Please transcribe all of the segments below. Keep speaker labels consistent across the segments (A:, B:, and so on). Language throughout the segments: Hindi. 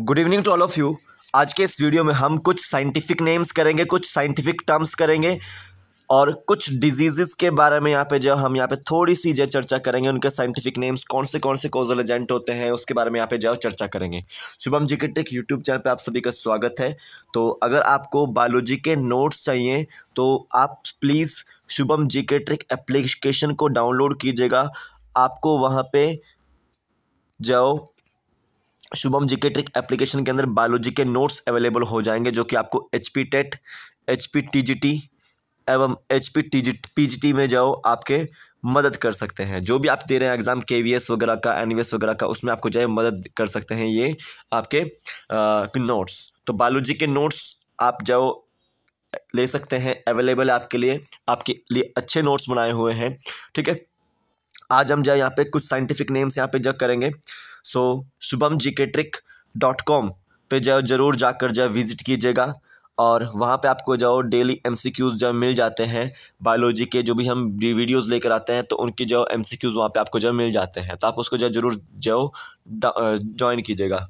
A: good evening to all of you आज के इस वीडियो में हम कुछ साइंटिफिक नेम्स करेंगे कुछ साइंटिफिक टर्म्स करेंगे और कुछ डिजीज़ के बारे में यहाँ पे जो हम यहाँ पे थोड़ी सी जो चर्चा करेंगे उनके साइंटिफिक नेम्स कौन से कौन से कोजल एजेंट होते हैं उसके बारे में यहाँ पे जो चर्चा करेंगे शुभम जी के टेक यूट्यूब चैनल पे आप सभी का स्वागत है तो अगर आपको बायोलॉजी के नोट्स चाहिए तो आप प्लीज़ शुभम जी के ट्रिक एप्लीकेशन को डाउनलोड कीजिएगा आपको वहाँ पर जाओ शुभम जी के ट्रिक एप्लीकेशन के अंदर बायोलॉजी के नोट्स अवेलेबल हो जाएंगे जो कि आपको H P TET H P T G T एवं H P T G P G T में जाओ आपके मदद कर सकते हैं जो भी आप दे रहे हैं एग्ज़ाम के वी एस वगैरह का एन वी एस वगैरह का उसमें आपको जाए मदद कर सकते हैं ये आपके नोट्स तो बायोलॉजी के नोट्स आप जाओ ले सकते हैं अवेलेबल है आपके लिए आपके लिए अच्छे नोट्स बनाए हुए हैं ठीक है आज हम जाए यहाँ पे कुछ साइंटिफिक नेम्स यहाँ पे जग करेंगे सो शुभम जी के ट्रिक डॉट कॉम पर जो ज़रूर जाकर जो विज़िट कीजिएगा और वहाँ पे आपको जो डेली एम सी क्यूज़ जो मिल जाते हैं बायोलॉजी के जो भी हम वीडियोज़ लेकर आते हैं तो उनके जो एम सी क्यूज़ वहाँ पर आपको जो मिल जाते हैं तो आप उसको जो जरूर जो ज्वाइन कीजिएगा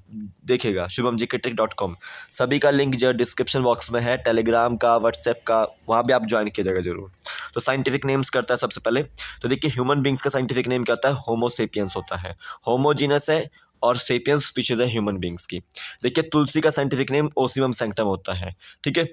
A: देखिएगा शुभम जी के ट्रिक डॉट कॉम सभी का लिंक जो डिस्क्रिप्शन बॉक्स में है टेलीग्राम का व्हाट्सएप का वहाँ भी आप ज्वाइन कीजिएगा ज़रूर तो साइंटिफिक नेम्स करता है सबसे पहले तो देखिए ह्यूमन बींग्स का साइंटिफिक नेम क्या होता है होमोसेपियंस होता है होमोजीनस है और सेपियंस स्पीशीज है ह्यूमन बींग्स की देखिए तुलसी का साइंटिफिक नेम ओसिमम सेंटम होता है ठीक है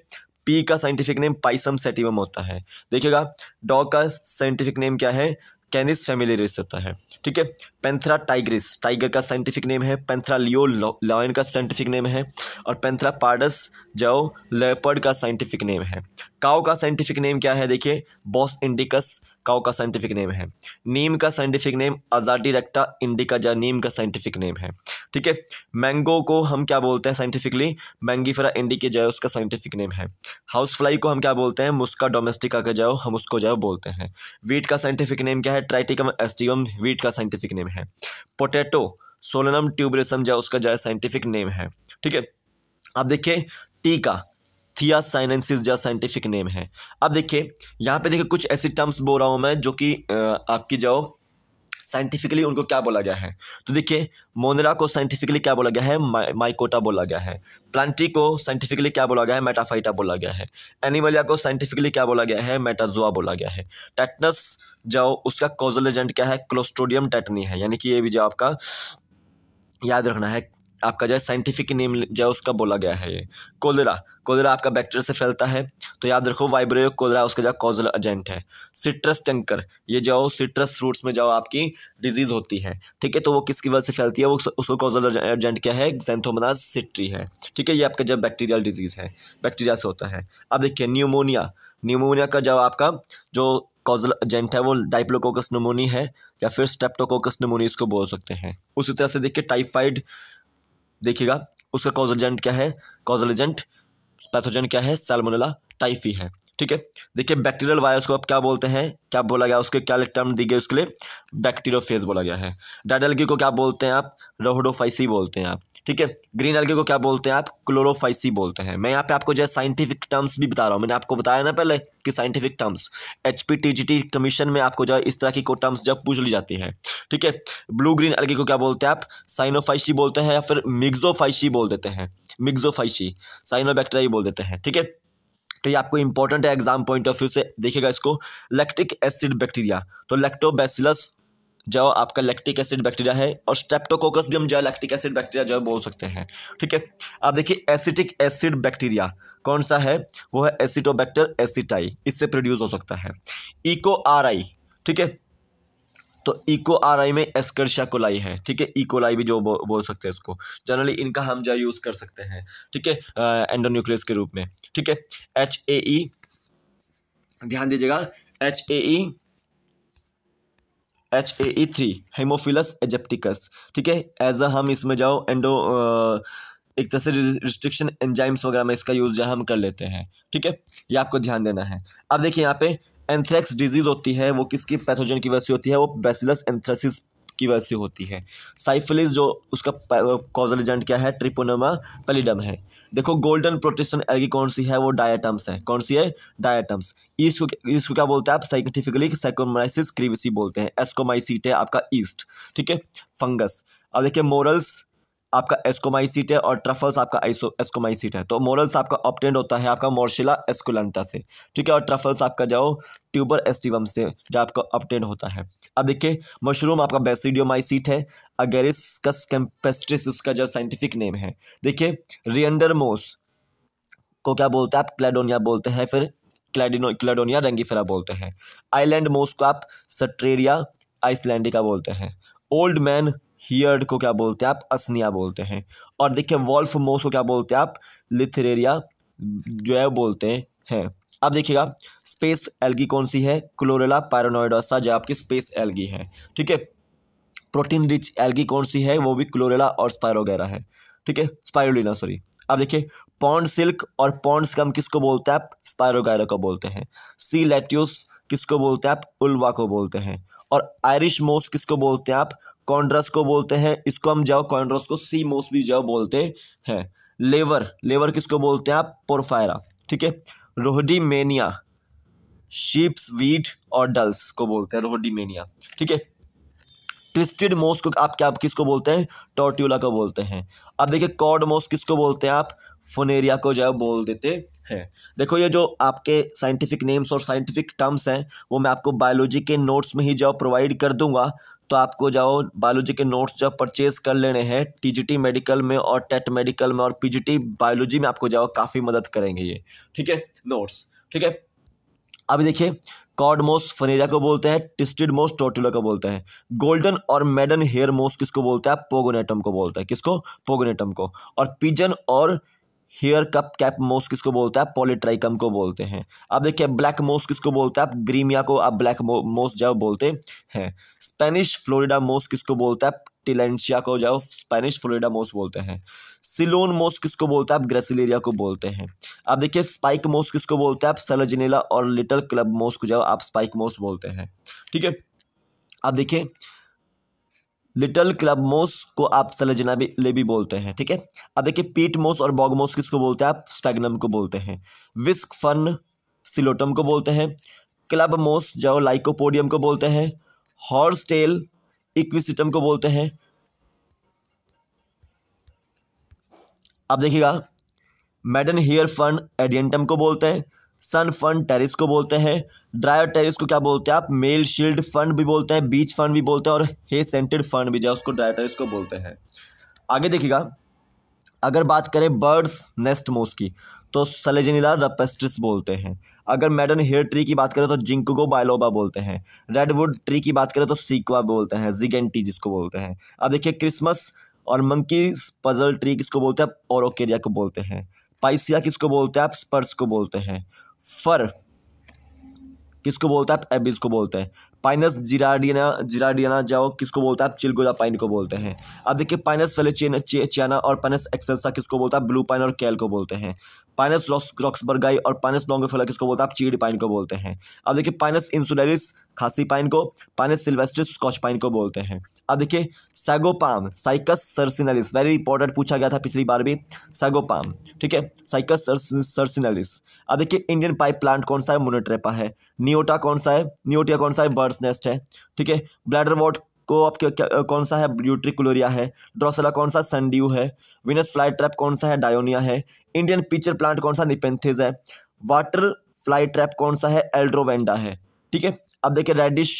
A: पी का साइंटिफिक नेम पाइसम सेटिवम होता है देखिएगा डॉग का साइंटिफिक नेम क्या है कैनिस रेस होता है ठीक है पेंथरा टाइग्रिस टाइगर का साइंटिफिक नेम है पेंथरा लियो लॉयन का साइंटिफिक नेम है और पेंथरा पार्डस जाओ लेपर्ड का साइंटिफिक नेम है काओ का साइंटिफिक नेम क्या है देखिए बॉस इंडिकस काओ का साइंटिफिक नेम है नीम का scientific name Azadirachta indica जा नीम का साइंटिफिक नेम है ठीक है मैंगो को हम क्या बोलते हैं साइंटिफिकली मैंगीफेरा इंडी के जाओ उसका साइंटिफिक नेम है हाउस फ्लाई को हम क्या बोलते हैं मुस्का डोमेस्टिका का जाओ हम उसको जो बोलते हैं वीट का साइंटिफिक नेम क्या है ट्राइटिकम एस्टिगम वीट का साइंटिफिक नेम है पोटैटो सोलनम ट्यूबरेसम जो उसका जो साइंटिफिक नेम है ठीक है अब देखिए टीका थिया साइनेंसिस जो साइंटिफिक नेम है अब देखिए यहाँ पे देखिए कुछ ऐसी टर्म्स बोल रहा हूँ मैं जो कि आपकी जो साइंटिफिकली उनको क्या बोला गया है तो देखिए मोनरा को साइंटिफिकली क्या बोला गया है माइकोटा बोला गया है प्लांटी को साइंटिफिकली क्या बोला गया है मेटाफाइटा बोला गया है एनिमलिया को साइंटिफिकली क्या बोला गया है मेटाजोआ बोला गया है टैटनस जो उसका कॉजल एजेंट क्या है क्लोस्ट्रोडियम टैटनी है यानी कि ये भी जो आपका याद रखना है आपका जो है साइंटिफिक नेम जो है उसका बोला गया है ये कोलरा कोलरा आपका बैक्टीरिया से फैलता है तो याद रखो वाइब्रियो कोलरा उसका जो कॉजल एजेंट है सिट्रस टंकर ये जो सिट्रस फ्रूट्स में जो आपकी डिजीज़ होती है ठीक है तो वो किसकी वजह से फैलती है वो उसको कॉजल एजेंट क्या है जेंथोमनाज सिट्री है ठीक है ये आपका जब बैक्टीरियल डिजीज़ है बैक्टीरिया से होता है अब देखिए न्यूमोनिया न्यूमोनिया का जब आपका जो कॉजल एजेंट है वो डाइप्लोकोकस नमोनी है या फिर स्टेप्टोकोकस नमोनी इसको बोल सकते हैं उसी तरह से देखिए टाइफाइड देखिएगा उसका कॉजल एजेंट क्या है कॉजल एजेंट पैथोजन क्या है सेलमोनेला टाइफी है ठीक है देखिए बैक्टीरियल वायरस को आप क्या बोलते हैं क्या बोला गया उसके क्या टर्म दी गई उसके लिए बैक्टीरियोफेज बोला गया है डेड एल्गी को क्या बोलते हैं आप रोहडोफाइसी बोलते हैं आप ठीक है ग्रीन एल्गी को क्या बोलते हैं आप क्लोरोफाइसी बोलते हैं मैं यहाँ पे आपको जो है साइंटिफिक टर्म्स भी बता रहा हूँ मैंने आपको बताया ना पहले कि साइंटिफिक टर्म्स एच कमीशन में आपको जो है इस तरह की को टर्म्स जब पूछ ली जाती है ठीक है ब्लू ग्रीन एल्गी को क्या बोलते हैं आप साइनोफाइसी बोलते हैं या फिर मिग्जोफाइसी बोल देते हैं मिग्जोफाइसी साइनोबैक्टेरिया बोल देते हैं ठीक है तो ये आपको इंपॉर्टेंट है एग्जाम पॉइंट ऑफ व्यू से देखिएगा इसको लैक्टिक एसिड बैक्टीरिया तो लैक्टोबैसिलस जो आपका लैक्टिक एसिड बैक्टीरिया है और स्ट्रेप्टोकोकस भी हम जो है लैक्टिक एसिड बैक्टीरिया जो है बोल सकते हैं ठीक है आप देखिए एसिटिक एसिड बैक्टीरिया कौन सा है वो है एसिटोबैक्टर एसिटाई इससे प्रोड्यूस हो सकता है इको आर आई ठीक है तो इको आर आई में एस्कर्शा कोलाई है ठीक है इकोलाई भी जो बो, बोल सकते हैं इसको जनरली इनका हम जो यूज़ कर सकते हैं ठीक है एंडोन्यूक्लियस के रूप में ठीक है एच ए ई ध्यान दीजिएगा H A E H A E three Haemophilus aegyptius ठीक है एज अ हम इसमें जाओ एंडो एक तरह से रिस्ट्रिक्शन एंजाइम्स वगैरह में इसका यूज़ जो हम कर लेते हैं ठीक है ये आपको ध्यान देना है अब देखिए यहाँ पे एंथ्रेक्स डिजीज़ होती है वो किसकी पैथोजन की वजह से होती है वो बेसिलस एंथ्रेसिस की वजह से होती है साइफिलिस जो उसका कॉजल एजेंट क्या है ट्रिपोनमा पेलीडम है देखो गोल्डन प्रोटेस्टन एल्गी कौन सी है वो डायटम्स है कौन सी है डायटम्स ईस्ट को क्या बोलते हैं आप साइंटिफिकली साइकोमाइसिस क्रीविसी बोलते हैं एस्कोमाइसीट है आपका ईस्ट ठीक है फंगस अब देखिए मोरल्स आपका एस्कोमाइसीट है और ट्रफल्स आपका आइसो एस्कोमाइसीट है तो मोरल्स आपका ऑप्टेंड होता है आपका मोर्शिला एस्कुलंटा से ठीक है और ट्रफल्स आपका जाओ ट्यूबर एस्टिवम से जो आपका ऑप्टेंड होता है अब देखिए मशरूम आपका बेसिडियोमाइसीट है अगेरिस्कस कैम्पेस्ट्रिस उसका जो साइंटिफिक नेम है देखिए रियंडरमोस को क्या बोलते हैं आप क्लेडोनिया बोलते हैं फिर क्लेडिनो क्लेडोनिया रंगीफेरा बोलते हैं आइलैंड मोस को आप सट्रेरिया आइसलैंडिका बोलते हैं ओल्ड मैन हियर्ड को क्या बोलते हैं आप असनिया बोलते हैं और देखिए वॉल्फ मोस को क्या बोलते हैं आप लिथरेरिया जो है बोलते हैं अब देखिएगा स्पेस एल्गी कौन सी है क्लोरेला पैरानोइडोसा जो आपकी स्पेस एल्गी है ठीक है प्रोटीन रिच एल्गी कौन सी है वो भी क्लोरेला और स्पायरोगेरा है ठीक है स्पायरोलिना सॉरी अब देखिए पॉन्ड सिल्क और पॉन्ड स्कम किसको बोलते हैं आप स्पायरोगेरा को बोलते हैं सी लेट्यूस किसको बोलते हैं आप उल्वा को बोलते हैं और आयरिश मोस किसको बोलते हैं आप कॉन्ड्रस को बोलते हैं इसको हम जाओ कॉन्ड्रस को सी मोस भी जाओ बोलते हैं लेवर लेवर किसको बोलते हैं आप पोरफायरा ठीक है रोहडीमेनिया शीप्स वीट और डल्स को बोलते हैं रोहडीमेनिया ठीक है ट्विस्टेड मोस को आप क्या आप किसको बोलते हैं टॉर्ट्यूला को बोलते हैं अब देखिए कॉड मोस किसको बोलते हैं आप फोनेरिया को जो बोल देते हैं देखो ये जो आपके साइंटिफिक नेम्स और साइंटिफिक टर्म्स हैं वो मैं आपको बायोलॉजी के नोट्स में ही जो प्रोवाइड कर दूंगा तो आपको जाओ बायोलॉजी के नोट्स जो परचेज कर लेने हैं टीजीटी मेडिकल में और टेट मेडिकल e में और पीजीटी बायोलॉजी में आपको जाओ काफ़ी मदद करेंगे ये ठीक है नोट्स ठीक है अभी देखिए कॉड मोस फनेरिया को बोलते हैं टिस्टेड मोस टोटिलो को बोलते हैं गोल्डन और मेडन हेयर मोस किसको बोलते हैं पोगोनेटम को बोलते हैं किसको पोगोनेटम को और पिजन और हेयर कप कैप मोस किसको बोलते हैं आप को बोलते हैं अब देखिए ब्लैक मोस किसको बोलते हैं आप ग्रीमिया को आप ब्लैक मोस जो बोलते हैं स्पेनिश फ्लोरिडा मोस किसको बोलते हैं टिलेंशिया को जाओ स्पेनिश फ्लोरिडा मोस बोलते हैं सिलोन मोस किसको बोलते हैं आप ग्रेसिलेरिया को बोलते हैं अब देखिए स्पाइक मोस किसको बोलते हैं आप सलजनेला और लिटल क्लब मोस को जाओ आप स्पाइक मोस बोलते हैं ठीक है अब देखिए लिटल क्लब मोस को आप सलजना ले भी बोलते हैं ठीक है अब देखिए पीट मोस और बॉग मोस किसको बोलते हैं आप स्टैगनम को बोलते हैं विस्क फन सिलोटम को बोलते हैं क्लब मोस जो लाइकोपोडियम को बोलते हैं हॉर्स टेल इक्विसिटम को बोलते हैं अब देखिएगा मैडन हेयर फन एडियंटम को बोलते हैं सन फंड टेरिस को बोलते हैं ड्रायर टेरिस को क्या बोलते हैं आप मेल शील्ड फंड भी बोलते हैं बीच फंड भी बोलते हैं और हे सेंटेड फंड भी जो उसको ड्रायर टेरिस को बोलते हैं आगे देखिएगा अगर बात करें बर्ड्स नेस्ट मोस की तो सलेजनीला रपेस्ट्रिस बोलते हैं अगर मेडन हेयर ट्री की बात करें तो जिंकगो बायलोबा बोलते हैं रेडवुड ट्री की बात करें तो सीक्वा बोलते हैं जिगेंटी जिसको बोलते हैं अब देखिए क्रिसमस और मंकी पजल ट्री किसको बोलते हैं और को बोलते हैं पाइसिया किसको बोलते हैं आप स्पर्स को बोलते हैं फर किसको बोलता है एबिस को बोलते हैं पाइनस जिराडियना जिराडियना जाओ किसको बोलता है चिलगोजा पाइन को बोलते हैं अब देखिए पाइनस फेलेचियन चियाना और पाइनस एक्सेल्सा किसको बोलता है ब्लू पाइन और कैल को बोलते हैं पाइनस रॉक्स रॉक्सबर्गाई और पाइनस फेला किसको बोलता है आप चीड़ पाइन को बोलते हैं अब देखिए पाइनस इंसुलरिस खासी पाइन को पाइनस सिल्वेस्ट्रिस स्कॉच पाइन को बोलते हैं अब देखिए sago palm Cycas circinalis very important पूछा गया था पिछली बार भी सैगोपाम ठीक है साइकस सर्सिनलिस अब देखिए इंडियन पाइप प्लांट कौन सा है मोनोट्रेपा है नियोटा कौन सा है नियोटिया कौन सा है बर्ड्स नेस्ट है ठीक है ब्लैडर वॉट को आपके कौन सा है ब्यूट्रिकुलोरिया है ड्रोसला कौन सा सनड्यू है विनस फ्लाई ट्रैप कौन सा है डायोनिया है इंडियन पिचर प्लांट कौन सा निपेंथिस है वाटर फ्लाई ट्रैप कौन सा है एल्ड्रोवेंडा है ठीक है अब देखिए रेडिश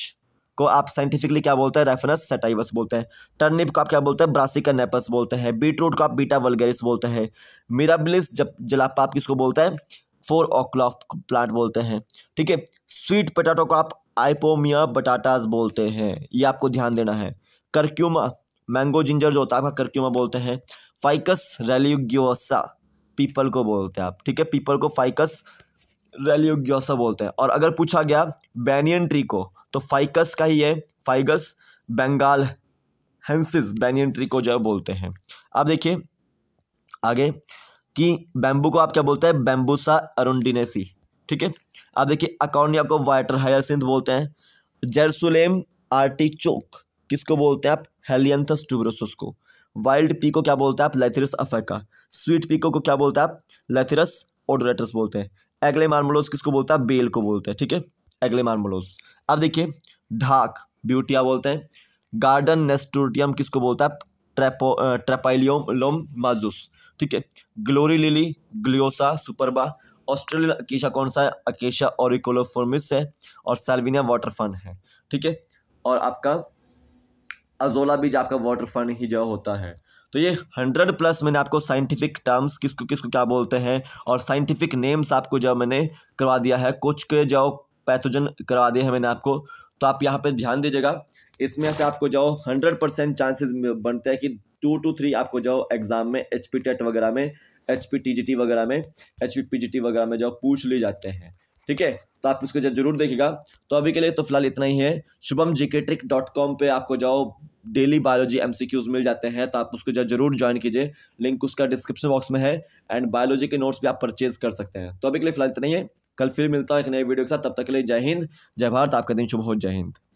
A: को आप साइंटिफिकली क्या बोलते हैं रेफनस सेटाइवस बोलते हैं टर्निप को आप क्या बोलते हैं ब्रासिका नेपस बोलते हैं बीटरूट को आप बीटा वलगेरिस बोलते हैं मिराबिलिस जब जलापा आप किसको बोलते हैं फोर ओ क्लॉक प्लांट बोलते हैं ठीक है स्वीट पटाटो को आप आइपोमिया बटाटास बोलते हैं ये आपको ध्यान देना है करक्यूमा मैंगो जिंजर जो होता है आपका करक्यूमा बोलते हैं फाइकस रेलियोसा पीपल को बोलते हैं आप ठीक है पीपल को फाइकस रेलियोग्योसा बोलते हैं और अगर पूछा गया बैनियन ट्री को तो फाइकस का ही है Ficus benghalensis banyan tree को जो है बोलते हैं अब देखिए आगे कि बैम्बू को आप क्या बोलते हैं बैम्बूसा अरुंडिनेसी ठीक है अब देखिए अकाउनिया को वाइटर हयासिंथ बोलते हैं जेरूसलेम आर्टिचोक किसको बोलते हैं आप हेलियंथस ट्यूबरोसस को वाइल्ड पी को क्या बोलते हैं आप लेथिरस अफेका स्वीट पीको को क्या बोलते हैं आप लेथिरस ओडोरेटस बोलते हैं अगले मार्मोलोज किसको बोलता है बेल को बोलते हैं ठीक है अगले मार्मोलोज अब देखिए ढाक ब्यूटिया बोलते हैं गार्डन नेस्टोरटियम किसको बोलता है ट्रेपो ट्रेपाइलियोलोम माजुस ठीक है glory lily Gloriosa superba Australian acacia कौन सा है अकेशा ओरिकोलोफोर्मिस है और सेल्विनिया वाटर फन है ठीक है और आपका अजोला बीज आपका वाटर फन ही जो होता है तो ये हंड्रेड प्लस मैंने आपको साइंटिफिक टर्म्स किसको किसको क्या बोलते हैं और साइंटिफिक नेम्स आपको जो मैंने करवा दिया है कुछ के जो पैथोजन करवा दिए हैं मैंने आपको तो आप यहाँ पे ध्यान दीजिएगा इसमें से आपको जाओ हंड्रेड परसेंट चांसेज बनते हैं कि टू टू थ्री आपको जाओ एग्जाम में एच पी टेट वगैरह में H P T G T वगैरह में H P P G T वगैरह में जाओ पूछ ले जाते हैं ठीक है तो आप इसको जरूर देखिएगा तो अभी के लिए तो फिलहाल इतना ही है Shubham GK trick dot com पर आपको जाओ daily biology M C Qs मिल जाते हैं तो आप उसको जरूर ज्वाइन कीजिए लिंक उसका डिस्क्रिप्शन बॉक्स में है एंड बायोलॉजी के नोट्स भी आप परचेज कर सकते हैं तो अभी के लिए फिलहाल इतना ही है कल फिर मिलता है एक नए वीडियो के साथ तब तक के लिए जय हिंद जय भारत आपका दिन शुभ हो जय हिंद